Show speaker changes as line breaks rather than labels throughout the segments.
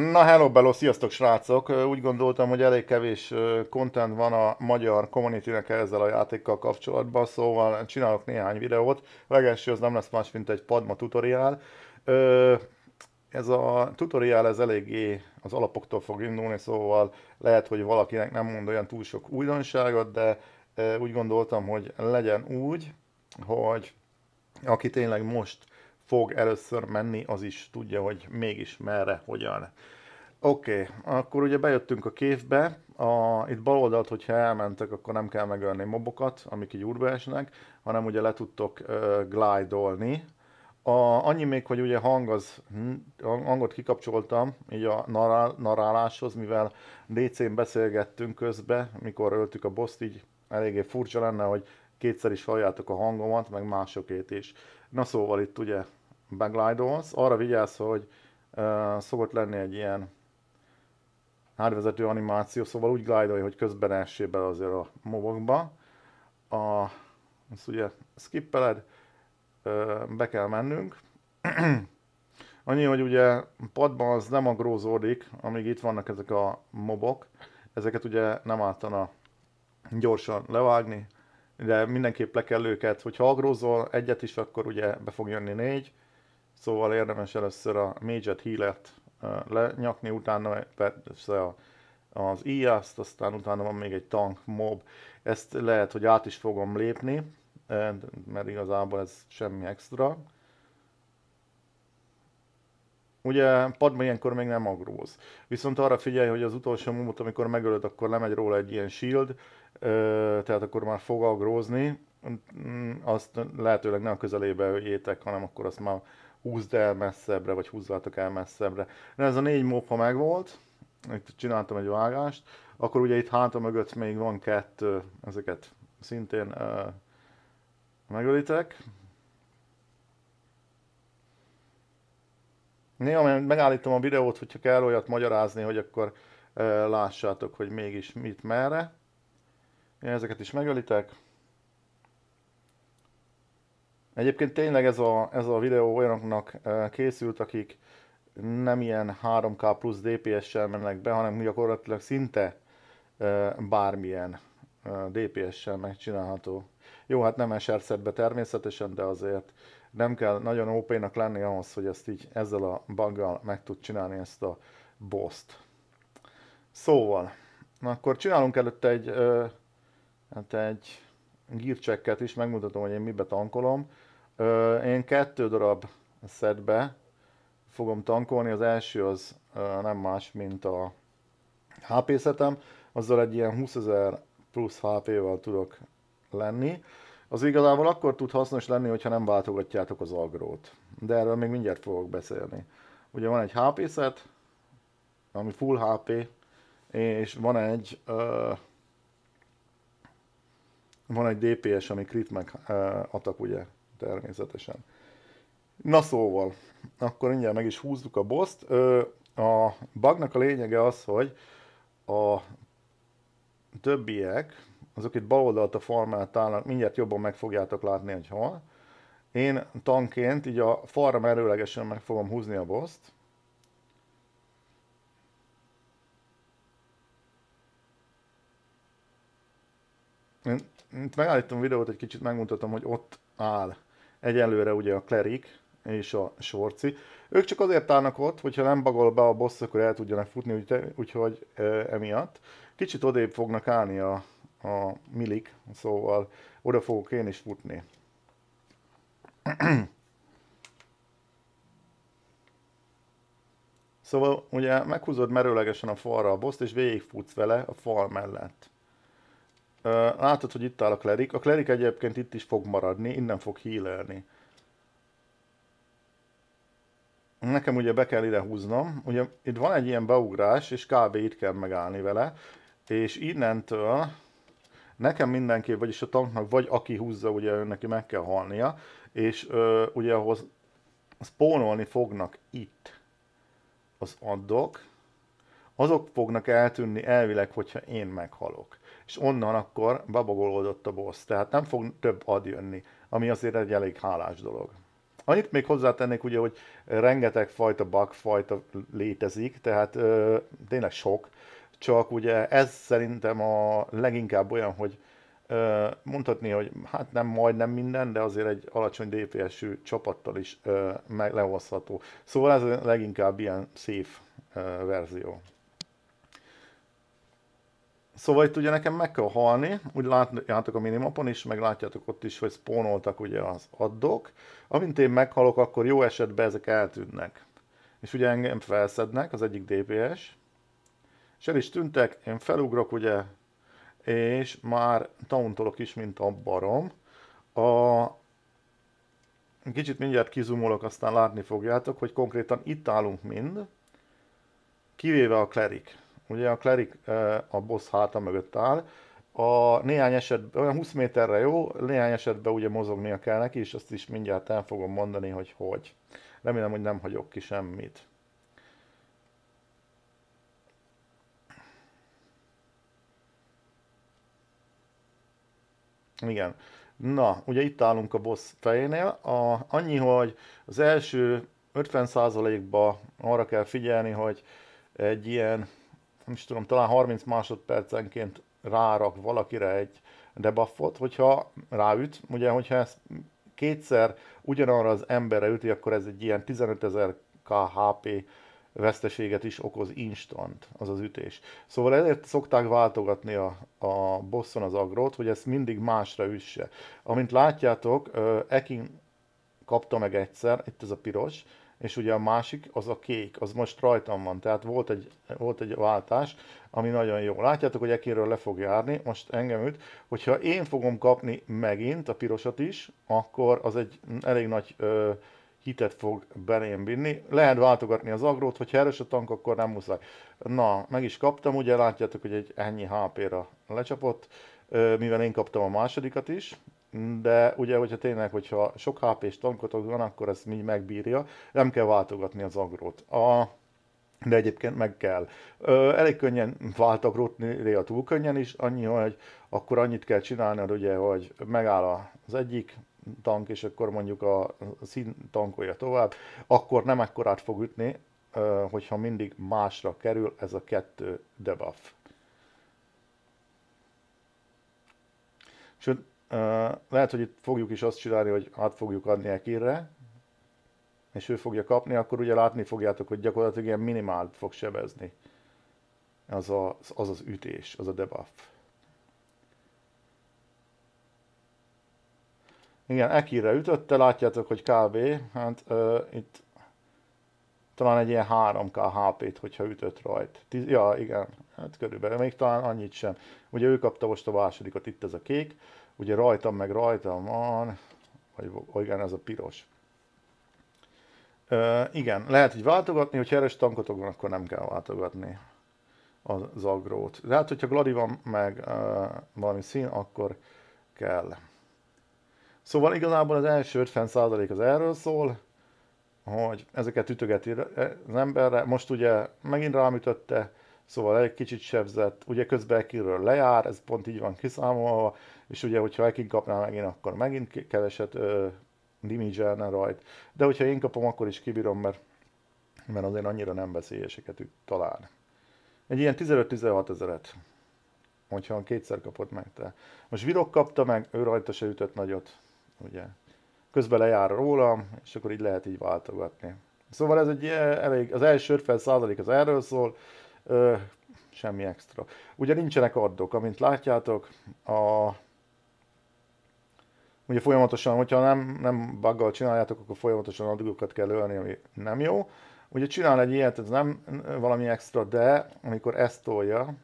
Na hello bello, sziasztok srácok! Úgy gondoltam, hogy elég kevés content van a magyar community ezzel a játékkal kapcsolatban, szóval csinálok néhány videót. Legelső az nem lesz más, mint egy Padma tutoriál. Ez a tutoriál ez eléggé az alapoktól fog indulni, szóval lehet, hogy valakinek nem mond olyan túl sok újdonságot, de úgy gondoltam, hogy legyen úgy, hogy aki tényleg most fog először menni, az is tudja, hogy mégis merre, hogyan. Oké, okay, akkor ugye bejöttünk a képbe, a, itt bal oldalt, hogyha elmentek, akkor nem kell megölni mobokat, amik így úrba esnek, hanem ugye le tudtok uh, glide-olni. A, annyi még, hogy ugye hang az, hm, hangot kikapcsoltam, így a narál, naráláshoz, mivel DC-n beszélgettünk közben, mikor öltük a boszt, így eléggé furcsa lenne, hogy kétszer is halljátok a hangomat, meg másokét is. Na szóval itt ugye beglájdolsz, arra vigyázz, hogy uh, szokott lenni egy ilyen hárvezető animáció, szóval úgy glide hogy közben essél bele azért a mobokba. A, ezt ugye skippeled, uh, be kell mennünk. Annyi, hogy ugye padban az nem agrózódik, amíg itt vannak ezek a mobok, ezeket ugye nem ártana gyorsan levágni, de mindenképp le kell őket, hogyha agrózol egyet is, akkor ugye be fog jönni négy, szóval érdemes először a Mage-et, Healet lenyakni, utána persze a az IAS-t, aztán utána van még egy tank mob. Ezt lehet, hogy át is fogom lépni, mert igazából ez semmi extra. Ugye Padma ilyenkor még nem agróz. Viszont arra figyelj, hogy az utolsó mumot, amikor megölöd, akkor lemegy róla egy ilyen shield, tehát akkor már fog agrózni. Azt lehetőleg nem a közelébe öljétek, hanem akkor azt már húzd el messzebbre, vagy húzzátok el messzebbre. De ez a négy mob, ha megvolt, itt csináltam egy vágást, akkor ugye itt hátam mögött még van kettő, ezeket szintén megölitek, Néha megállítom a videót, hogyha kell olyat magyarázni, hogy akkor lássátok, hogy mégis mit merre. Én ezeket is megölitek. Egyébként tényleg ez a, ez a videó olyanoknak készült, akik nem ilyen 3K plusz DPS-sel mennek be, hanem gyakorlatilag szinte bármilyen DPS-sel megcsinálható. Jó, hát nem be, természetesen, de azért nem kell nagyon op lenni ahhoz, hogy ezt így ezzel a buggal meg tud csinálni ezt a boss-t. Szóval, na akkor csinálunk előtte egy, ö, hát egy gear is, megmutatom, hogy én mibe tankolom. Ö, én kettő darab szedbe fogom tankolni, az első az ö, nem más, mint a HP szetem, azzal egy ilyen 20.000 plusz HP-val tudok lenni az igazából akkor tud hasznos lenni, hogyha nem váltogatjátok az agrót. De erről még mindjárt fogok beszélni. Ugye van egy HP set, ami full HP, és van egy uh, van egy DPS, ami crit meg uh, atak ugye, természetesen. Na szóval, akkor mindjárt meg is húzzuk a boszt. Uh, a bugnak a lényege az, hogy a többiek, azok itt baloldalt a mellett állnak, mindjárt jobban meg fogjátok látni, hogy hol. Én tanként így a falra merőlegesen meg fogom húzni a boszt. itt megállítom a videót, egy kicsit megmutatom, hogy ott áll egyelőre ugye a klerik és a sorci. Ők csak azért állnak ott, hogyha nem bagol be a boss, akkor el tudjanak futni, úgyhogy emiatt. Kicsit odébb fognak állni a a milik, szóval oda fogok én is futni. Szóval ugye meghúzod merőlegesen a falra a boszt, és végigfutsz vele a fal mellett. Látod, hogy itt áll a klerik. A klerik egyébként itt is fog maradni, innen fog hílelni. Nekem ugye be kell ide húznom. Ugye itt van egy ilyen beugrás, és kb. itt kell megállni vele. És innentől Nekem mindenki, vagyis a tanknak, vagy aki húzza, ugye neki meg kell halnia, és ö, ugye ahhoz spónolni fognak itt az addok, azok fognak eltűnni elvileg, hogyha én meghalok. És onnan akkor babagolódott a boss, tehát nem fog több ad jönni, ami azért egy elég hálás dolog. Annyit még hozzátennék ugye, hogy rengeteg fajta bug fajta létezik, tehát ö, tényleg sok, csak ugye ez szerintem a leginkább olyan, hogy mondhatni, hogy hát nem majdnem minden, de azért egy alacsony DPS-ű csapattal is lehozható. Szóval ez a leginkább ilyen szép verzió. Szóval itt ugye nekem meg kell halni, úgy látjátok a minimapon is, meg látjátok ott is, hogy spónoltak ugye az addok. Amint én meghalok, akkor jó esetben ezek eltűnnek. És ugye engem felszednek, az egyik DPS, és el is tűntek, én felugrok ugye, és már tauntolok is, mint a barom. A... Kicsit mindjárt kizumolok, aztán látni fogjátok, hogy konkrétan itt állunk mind, kivéve a klerik. Ugye a klerik eh, a boss háta mögött áll, a néhány esetben, olyan 20 méterre jó, néhány esetben ugye mozognia kell neki, és azt is mindjárt el fogom mondani, hogy hogy. Remélem, hogy nem hagyok ki semmit. Igen. Na, ugye itt állunk a boss fejénél. A, annyi, hogy az első 50%-ba arra kell figyelni, hogy egy ilyen, nem is tudom, talán 30 másodpercenként rárak valakire egy debuffot, hogyha ráüt, ugye, hogyha ezt kétszer ugyanarra az emberre üti, akkor ez egy ilyen 15 ezer KHP veszteséget is okoz instant, az az ütés. Szóval ezért szokták váltogatni a, a bosszon az agrót, hogy ezt mindig másra üsse. Amint látjátok, Ekin kapta meg egyszer, itt ez a piros, és ugye a másik, az a kék, az most rajtam van, tehát volt egy, volt egy váltás, ami nagyon jó. Látjátok, hogy Ekinről le fog járni, most engem üt, hogyha én fogom kapni megint a pirosat is, akkor az egy elég nagy ö, hitet fog belém vinni. Lehet váltogatni az agrót, hogyha erős a tank, akkor nem muszáj. Na, meg is kaptam, ugye látjátok, hogy egy ennyi HP-ra lecsapott, mivel én kaptam a másodikat is, de ugye, hogyha tényleg, hogyha sok HP-s tankotok van, akkor ezt mind megbírja, nem kell váltogatni az agrót. A de egyébként meg kell. Ö, elég könnyen váltak a túl könnyen is, annyi, hogy akkor annyit kell csinálni, hogy ugye, hogy megáll az egyik, tank, és akkor mondjuk a szín tankolja tovább, akkor nem ekkorát fog ütni, hogyha mindig másra kerül ez a kettő debuff. Sőt, lehet, hogy itt fogjuk is azt csinálni, hogy át fogjuk adni Ekirre, és ő fogja kapni, akkor ugye látni fogjátok, hogy gyakorlatilag ilyen minimált fog sebezni az a, az, az ütés, az a debuff. Igen, Ekire ütötte, látjátok, hogy kb. Hát ö, itt talán egy ilyen 3K HP-t, hogyha ütött rajt. Tiz, ja, igen, hát körülbelül, még talán annyit sem. Ugye ő kapta most a másodikat, itt ez a kék, ugye rajtam meg rajtam van, vagy igen, ez a piros. Ö, igen, lehet így váltogatni, hogyha erős tankotok van, akkor nem kell váltogatni az agrót. De hát, hogyha gladi van meg ö, valami szín, akkor kell. Szóval igazából az első 50% az erről szól, hogy ezeket ütögeti az emberre, most ugye megint rám ütötte, szóval egy kicsit sebzett, ugye közben Ekinről lejár, ez pont így van kiszámolva, és ugye, hogyha Ekin kapná megint, akkor megint keveset ö, rajt, de hogyha én kapom, akkor is kibírom, mert, mert azért annyira nem veszélyeseket üt talán. Egy ilyen 15-16 ezeret, hogyha kétszer kapott meg te. Most Virok kapta meg, ő rajta se ütött nagyot, ugye. Közben lejár róla, és akkor így lehet így váltogatni. Szóval ez egy eh, elég, az első 50% az erről szól, ö, semmi extra. Ugye nincsenek addok, amint látjátok, a, ugye folyamatosan, hogyha nem, nem buggal csináljátok, akkor folyamatosan addokat kell ölni, ami nem jó. Ugye csinál egy ilyet, ez nem valami extra, de amikor ezt tolja,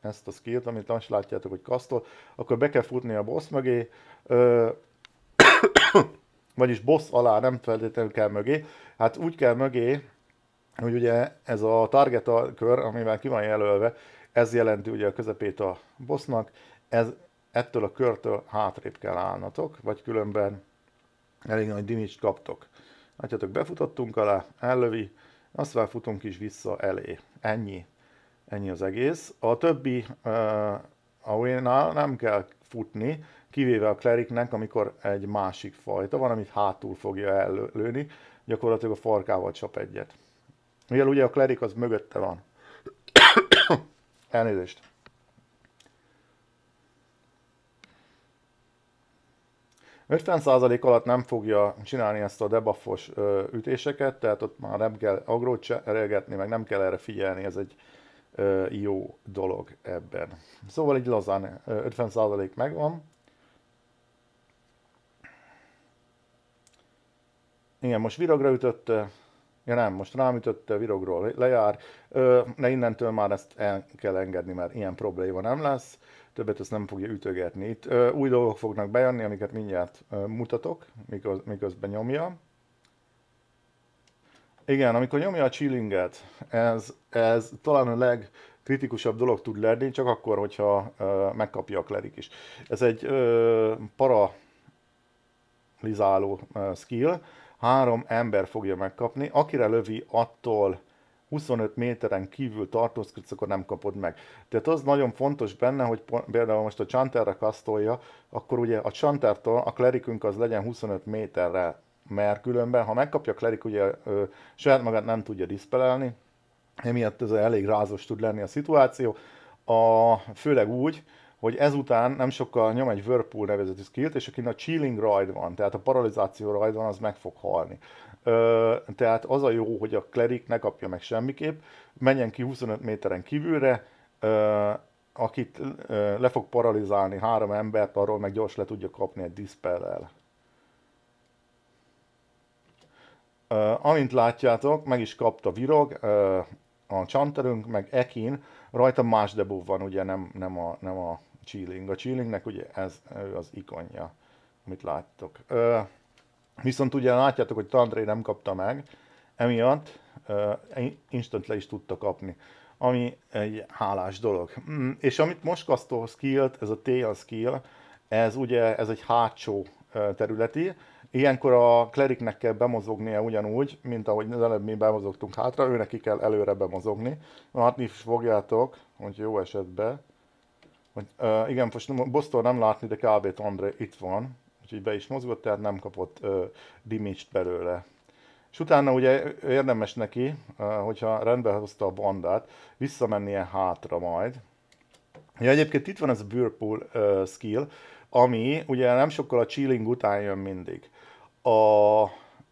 ezt a skillt, amit most látjátok, hogy kasztol, akkor be kell futni a boss mögé, vagyis boss alá, nem feltétlenül kell mögé. Hát úgy kell mögé, hogy ugye ez a target a kör, amivel ki van jelölve, ez jelenti ugye a közepét a bossnak, ez, ettől a körtől hátrébb kell állnatok, vagy különben elég nagy dimicst kaptok. Látjátok, befutottunk alá, ellövi, azt már futunk is vissza elé. Ennyi. Ennyi az egész. A többi uh, away nem kell futni, kivéve a kleriknek, amikor egy másik fajta van, amit hátul fogja ellőni, gyakorlatilag a farkával csap egyet. Mivel ugye a klerik az mögötte van. Elnézést. százalék alatt nem fogja csinálni ezt a debuffos ütéseket, tehát ott már nem kell agrót cserélgetni, meg nem kell erre figyelni, ez egy jó dolog ebben. Szóval egy lazán 50% megvan, Igen, most virogra ütött, ja nem, most rám ütött, virogról lejár, ne innentől már ezt el kell engedni, mert ilyen probléma nem lesz, többet ezt nem fogja ütögetni. Itt új dolgok fognak bejönni, amiket mindjárt mutatok, miközben nyomja. Igen, amikor nyomja a chillinget, ez, ez talán a leg, kritikusabb dolog tud lenni, csak akkor, hogyha ö, megkapja a klerik is. Ez egy ö, paralizáló ö, skill, három ember fogja megkapni, akire lövi, attól 25 méteren kívül tartózkodsz, akkor nem kapod meg. Tehát az nagyon fontos benne, hogy például most a Chanterre kasztolja, akkor ugye a Chantertől a klerikünk az legyen 25 méterre, mert különben, ha megkapja a klerik, ugye ö, saját magát nem tudja diszpelelni, emiatt ez elég rázos tud lenni a szituáció, a, főleg úgy, hogy ezután nem sokkal nyom egy Whirlpool nevezetű skillt, és akin a chilling ride van, tehát a paralizáció rajt van, az meg fog halni. Ö, tehát az a jó, hogy a klerik ne kapja meg semmiképp, menjen ki 25 méteren kívülre, ö, akit ö, le fog paralizálni három embert, arról meg gyors le tudja kapni egy dispel-el. Uh, amint látjátok, meg is kapta virog, uh, a chanterünk, meg Ekin, rajta más debuff van, ugye nem, nem, a, nem a Chilling. A Chillingnek ugye ez ő az ikonja, amit láttok. Ö, viszont ugye látjátok, hogy Tandré nem kapta meg, emiatt ö, instant le is tudta kapni, ami egy hálás dolog. Mm, és amit most kasztol skill ez a tail skill, ez ugye ez egy hátsó területi, Ilyenkor a kleriknek kell bemozognia ugyanúgy, mint ahogy az előbb mi bemozogtunk hátra, őnek ki kell előre bemozogni. Látni is fogjátok, hogy jó esetben hogy, uh, igen, most Bosztor nem látni, de kb. André itt van, úgyhogy be is mozgott, tehát nem kapott uh, dimicst belőle. És utána ugye érdemes neki, uh, hogyha rendbe hozta a bandát, visszamennie hátra majd. Ja, egyébként itt van ez a Whirlpool uh, skill, ami ugye nem sokkal a chilling után jön mindig. A,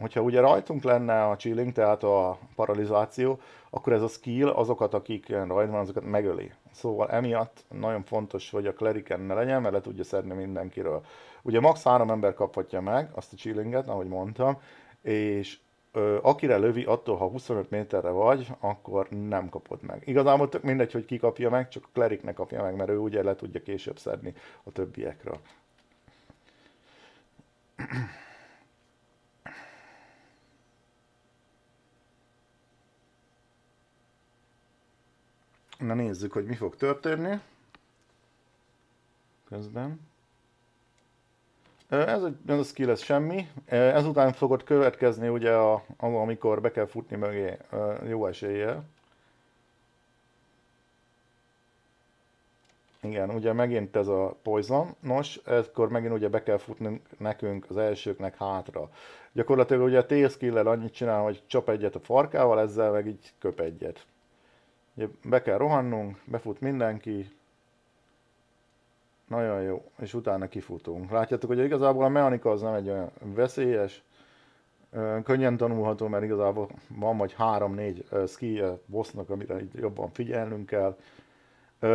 hogyha ugye rajtunk lenne a chilling, tehát a paralizáció, akkor ez a skill azokat, akik rajt van, azokat megöli. Szóval emiatt nagyon fontos, hogy a kleriken ne legyen, mert le tudja szedni mindenkiről. Ugye max. három ember kaphatja meg azt a chillinget, ahogy mondtam, és ö, akire lövi, attól, ha 25 méterre vagy, akkor nem kapod meg. Igazából tök mindegy, hogy ki kapja meg, csak a klerik ne kapja meg, mert ő ugye le tudja később szedni a többiekről. Na nézzük, hogy mi fog történni. Közben. Ez, ez a skill, ez semmi. Ezután fogod következni ugye, a, amikor be kell futni mögé jó eséllyel. Igen, ugye megint ez a poison. Nos, ekkor megint ugye be kell futni nekünk az elsőknek hátra. Gyakorlatilag ugye a T-skill-el annyit csinál, hogy csap egyet a farkával, ezzel meg így köp egyet. Ugye be kell rohannunk, befut mindenki, nagyon jó, és utána kifutunk. Látjátok, hogy igazából a mechanika az nem egy olyan veszélyes, könnyen tanulható, mert igazából van vagy három-négy ski bossnak, amire így jobban figyelnünk kell.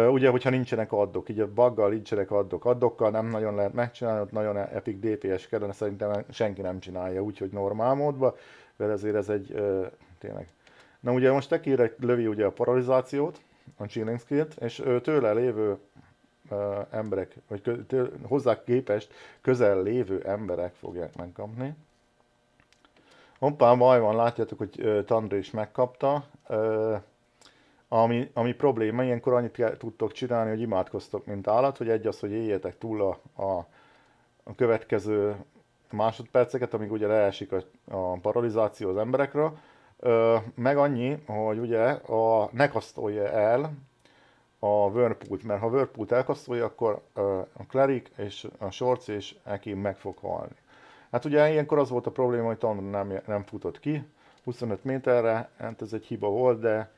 Ugye, hogyha nincsenek addok, így a baggal nincsenek addok, addokkal nem nagyon lehet megcsinálni, ott nagyon epic DPS kellene, szerintem senki nem csinálja úgy, hogy normál módban, mert ezért ez egy tényleg Na ugye most tekire lövi ugye a paralizációt, a chilling skill és tőle lévő emberek, vagy tőle, hozzá képest közel lévő emberek fogják megkapni. Hoppá, baj van, látjátok, hogy Tandri is megkapta. Ami, ami probléma, ilyenkor annyit tudtok csinálni, hogy imádkoztok, mint állat, hogy egy az, hogy éljetek túl a, a, a következő másodperceket, amíg ugye leesik a, a paralizáció az emberekről, meg annyi, hogy ugye a, ne kasztolja el a whirlpoolt, mert ha whirlpoolt elkasztolja, akkor a Cleric és a Shorts és Ekim meg fog halni. Hát ugye ilyenkor az volt a probléma, hogy Tandra nem, nem futott ki 25 méterre, hát ez egy hiba volt, de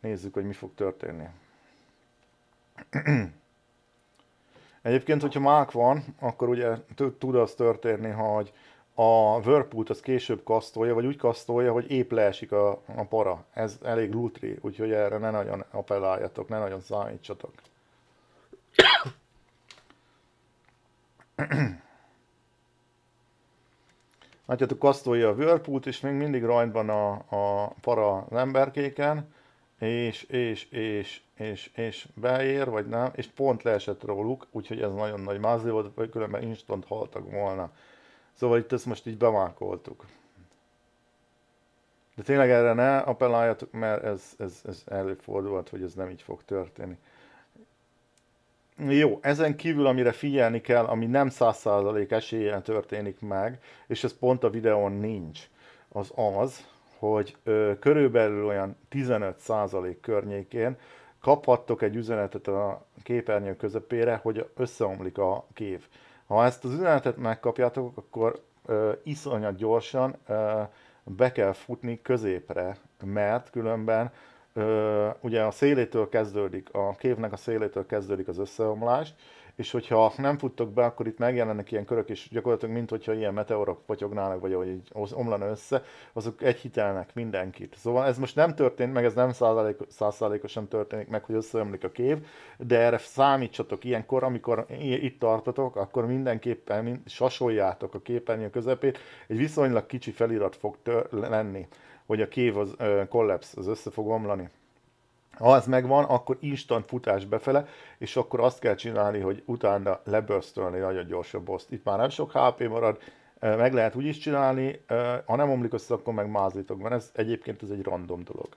nézzük, hogy mi fog történni. Egyébként, hogyha mák van, akkor ugye tud az történni, hogy a whirlpool az később kasztolja, vagy úgy kasztolja, hogy épp leesik a, a para. Ez elég lutri, úgyhogy erre ne nagyon appelláljatok, ne nagyon számítsatok. Látjátok, kasztolja a whirlpool és még mindig rajtban a, a para az emberkéken, és, és, és, és, és beér, vagy nem, és pont leesett róluk, úgyhogy ez nagyon nagy mázli volt, vagy különben instant haltak volna. Szóval itt ezt most így bemákoltuk. De tényleg erre ne appelláljatok, mert ez, ez, ez előfordulhat, hogy ez nem így fog történni. Jó, ezen kívül, amire figyelni kell, ami nem 100% esélyen történik meg, és ez pont a videón nincs, az az, hogy ö, körülbelül olyan 15% környékén kaphattok egy üzenetet a képernyő közepére, hogy összeomlik a kép. Ha ezt az üzenetet megkapjátok, akkor ö, iszonyat gyorsan ö, be kell futni középre, mert különben ö, ugye a szélétől kezdődik, a kévnek a szélétől kezdődik az összeomlás, és hogyha nem futtok be, akkor itt megjelennek ilyen körök, és gyakorlatilag mint hogyha ilyen meteorok potyognának, vagy ahogy így omlana össze, azok egy hitelnek mindenkit. Szóval ez most nem történt meg, ez nem százszázalékosan történik meg, hogy összeömlik a kép, de erre számítsatok ilyenkor, amikor itt tartotok, akkor mindenképpen mind, sasoljátok a képernyő közepét, egy viszonylag kicsi felirat fog tör- lenni, hogy a kév az ö, kollapsz, az össze fog omlani. Ha ez megvan, akkor instant futás befele, és akkor azt kell csinálni, hogy utána lebörztölni nagyon gyorsan a boszt. Itt már nem sok HP marad, meg lehet úgy is csinálni, ha nem omlik össze, akkor meg mázlítok, van. Ez egyébként ez egy random dolog.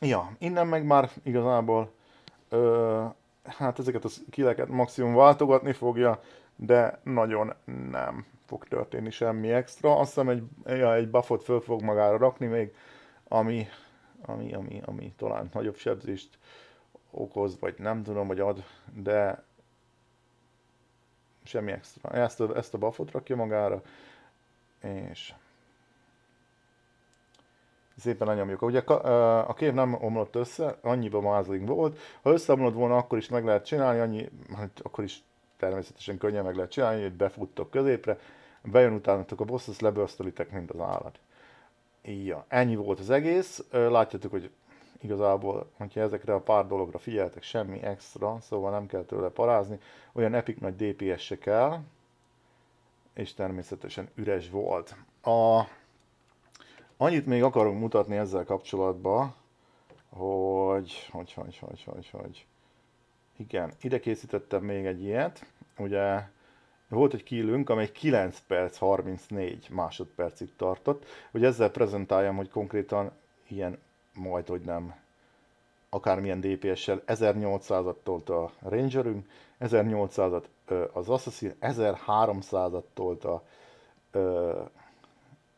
Ja, innen meg már igazából ö, hát ezeket a kileket maximum váltogatni fogja, de nagyon nem fog történni semmi extra. Azt hiszem egy, ja, egy buffot föl fog magára rakni még, ami, ami, ami, ami talán nagyobb sebzést okoz, vagy nem tudom, vagy ad, de semmi extra. Ezt a, ezt a buffot rakja magára, és szépen lenyomjuk. Ugye a kép nem omlott össze, annyiba mázling volt. Ha összeomlott volna, akkor is meg lehet csinálni, annyi, hát akkor is természetesen könnyen meg lehet csinálni, hogy befuttok középre, bejön utánatok a boss, azt lebörsztelitek, mint az állat. Ja, ennyi volt az egész. Látjátok, hogy igazából, hogyha ezekre a pár dologra figyeltek, semmi extra, szóval nem kell tőle parázni. Olyan epic nagy DPS se kell, és természetesen üres volt. A... Annyit még akarunk mutatni ezzel kapcsolatban, hogy, hogy, hogy, hogy, hogy, hogy, hogy igen, ide készítettem még egy ilyet. Ugye volt egy kilünk, amely 9 perc 34 másodpercig tartott, hogy ezzel prezentáljam, hogy konkrétan ilyen majd, hogy nem akármilyen DPS-sel 1800-at a Rangerünk, 1800-at az Assassin, 1300-at tolt a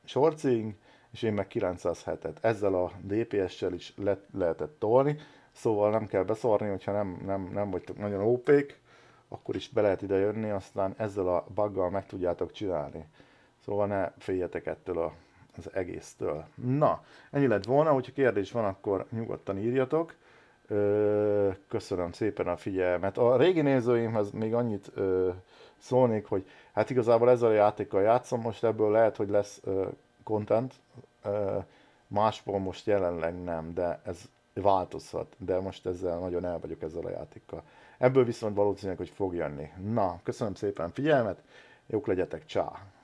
Shorting, és én meg 907-et. Ezzel a DPS-sel is le- lehetett tolni, szóval nem kell beszarni, hogyha nem, nem, nem vagytok nagyon ópék, akkor is be lehet ide jönni, aztán ezzel a buggal meg tudjátok csinálni. Szóval ne féljetek ettől a, az egésztől. Na, ennyi lett volna, hogyha kérdés van, akkor nyugodtan írjatok. Ö, köszönöm szépen a figyelmet. A régi nézőimhez még annyit ö, szólnék, hogy hát igazából ezzel a játékkal játszom, most ebből lehet, hogy lesz ö, content, ö, másból most jelenleg nem, de ez változhat, de most ezzel nagyon el vagyok ezzel a játékkal. Ebből viszont valószínűleg, hogy fog jönni. Na, köszönöm szépen figyelmet, jók legyetek, csá!